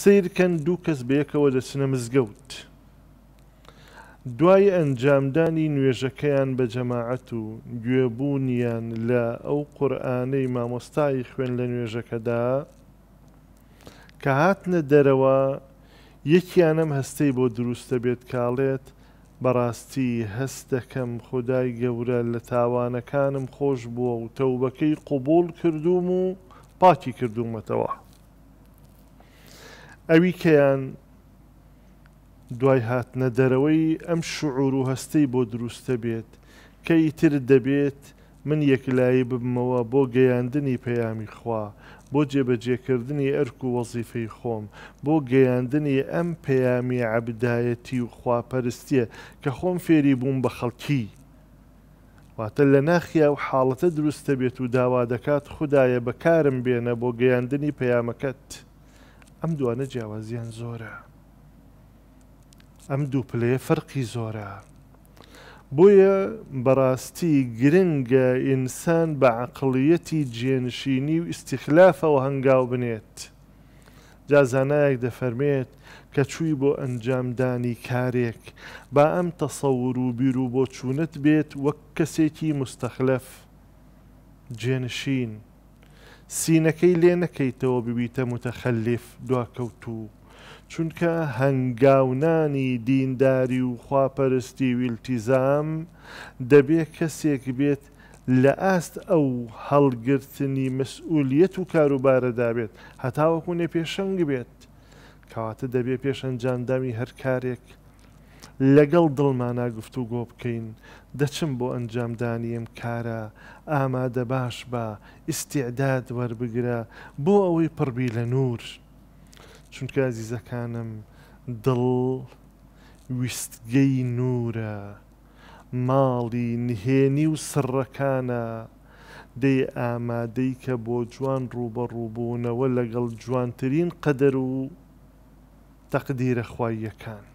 سیرکەن دوو کەس بەیەکەوە دەچنە مزگەوت. دوای ئەنجامدانی نوێژەکەیان بە جەماعەت و گوێبوونیان لە ئەو قورآانەی مامۆستای خوێن لە نوێژەکەدا کە هاتنە دەرەوە یەکیانم هەستەی بۆ دروستە بێت کاڵێت بەڕاستی هەست دەکەم خدای گەورە لە تاوانەکانم خۆش بووە و تەوبەکەی قوبول کردوم و پاکی کردومەتەوە. ئەوی کەیان دوای هاتنە دەرەوەی ئەم شعور و هەستەی بۆ دروستە بێت کە ئیتر دەبێت من یەکلایی ببمەوە بۆ گەیاندنی پەیامی خوا بۆ جێبەجێکردنی ئەرک و وەزیفەی خۆم بۆ گەیاندنی ئەم پەیامی عبدایەتی و خواپەرستیە کە خۆم فێری بووم بە خەڵکی واتە لە ناخیا و حاڵەتە دروستە بێت و داوا دەکات خدایە بەکارم بێنە بۆ گەیاندنی پەیامەکەت. ئەم دوانە جیاوازیان زۆرە ئەم دوو پلێ فەرقی زۆرە بۆیە بەڕاستی گرنگە ئینسان بە عقلەتی جێنشینی و ئیسیخلافەوە هەنگاو بنێت جازانایەک دەفەرمێت کە چووی بۆ ئەنجامدانی کارێک با ئەم تەسەور و بیر و بۆ چوونت بێت وەک کەسێکی مستەخلف جێنشین. سینەکەی لێ نەکەیتەوە ببیتە متەخەلف دواکەوت و چونکە هەنگاونانی دینداری و خواپەرستی ویلتیزام دەبێت کەسێک بێت لە ئاست ئەو هەڵگرتنی مەسئولیت و کاروبارە دابێت هەتاوەکوونێ پێشەنگ بێت کەواتە دەبێت پێشەنجاندامی هەر کارێک لەگەڵ دڵمانە گفتو گۆ بکەین دەچم بۆ ئەنجامدانیم کارە ئامادە باش بە ئیسیعداد وەربگرە بۆ ئەوەی پڕبی لە نور چونکە زیزەکانم دڵ ویستگەی نورە ماڵی نهێنی و سڕەکانە دەی ئامادەی کە بۆ جوان ڕوبە ڕووبوونەوە لەگەڵ جوانترین قەدەر و تەقدیرە خواییەکان